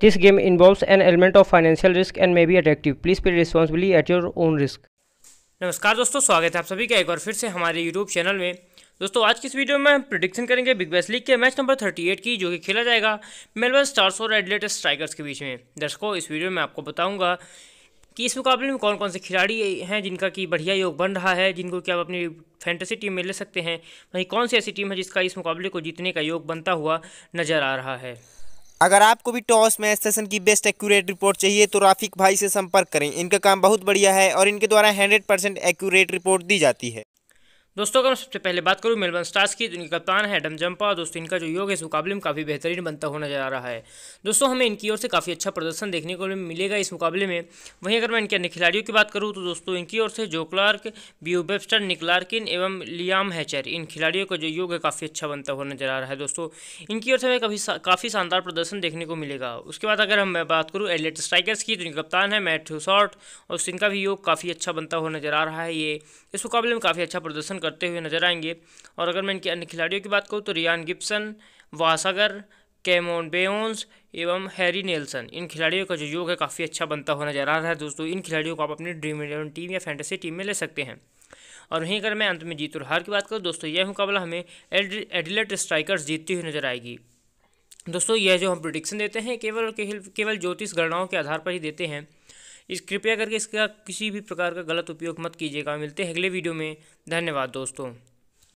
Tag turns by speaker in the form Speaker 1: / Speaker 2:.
Speaker 1: this game involve an element of financial risk and may be attractive please pay responsibly at your own risk नमस्कार दोस्तों स्वागत है आप सभी का एक बार फिर से हमारे यूट्यूब चैनल में दोस्तों आज की इस वीडियो में हम प्रिडिक्शन करेंगे बिग बैस लीग के मैच नंबर 38 की जो कि खेला जाएगा मेलबर्न स्टार्स और एडलेट स्ट्राइकर्स के बीच में दर्शकों इस वीडियो में आपको बताऊंगा कि इस मुकाबले में कौन कौन से खिलाड़ी हैं जिनका कि बढ़िया योग बन रहा है जिनको कि आप अपनी फैंटेसी टीम में ले सकते हैं वहीं कौन सी ऐसी टीम है जिसका इस मुकाबले को जीतने का योग बनता हुआ नजर आ रहा है
Speaker 2: अगर आपको भी टॉस में स्टेशन की बेस्ट एक्यूरेट रिपोर्ट चाहिए तो राफिक भाई से संपर्क करें इनका काम बहुत बढ़िया है और इनके द्वारा हंड्रेड परसेंट एक्यूरेट रिपोर्ट दी जाती है
Speaker 1: दोस्तों अगर मैं सबसे पहले बात करूँ मेलबर्न स्टार्स की तो इनके कप्तान है एडम जंपा और दोस्तों इनका जो योग है इस मुकाबले में काफ़ी बेहतरीन बनता हुआ नजर आ रहा है दोस्तों हमें इनकी ओर से काफ़ी अच्छा प्रदर्शन देखने को मिलेगा इस मुकाबले में वहीं अगर मैं इनके अन्य खिलाड़ियों की बात करूँ तो दोस्तों इनकी ओर से जो क्लार्क ब्यू बेबस्टर निकलार्किन एवं लियाम हैचर इन खिलाड़ियों का जो योग है काफ़ी अच्छा बनता हुआ नजर आ रहा है दोस्तों इनकी ओर से हमें काफ़ी काफ़ी शानदार प्रदर्शन देखने को मिलेगा उसके बाद अगर हम बात करूँ एलेट स्ट्राइकर्स की तो इनके कप्तान है मैथ्यू शॉर्ट और इनका भी योग काफ़ी अच्छा बनता हुआ नजर आ रहा है ये इस मुकाबले में काफ़ी अच्छा प्रदर्शन करते हुए नजर आएंगे और अगर मैं इनके अन्य खिलाड़ियों की बात करूँ तो रियान गिप्सन वासागर कैमोन बेओन्स एवं हैरी नेल्सन इन खिलाड़ियों का जो योग है काफ़ी अच्छा बनता हुआ नजर आ रहा है दोस्तों इन खिलाड़ियों को आप अपनी ड्रीम इलेवन टीम या फैंटेसी टीम में ले सकते हैं और वहीं अगर मैं अंत में जीत और हार की बात करूँ दोस्तों यह मुकाबला हमें एडिलेट स्ट्राइकर्स जीतती हुई नजर आएगी दोस्तों यह जो हम प्रोडिक्शन देते हैं केवल केवल ज्योतिष गणनाओं के आधार पर ही देते हैं इस कृपया करके इसका किसी भी प्रकार का गलत उपयोग मत कीजिएगा मिलते हैं अगले वीडियो में धन्यवाद दोस्तों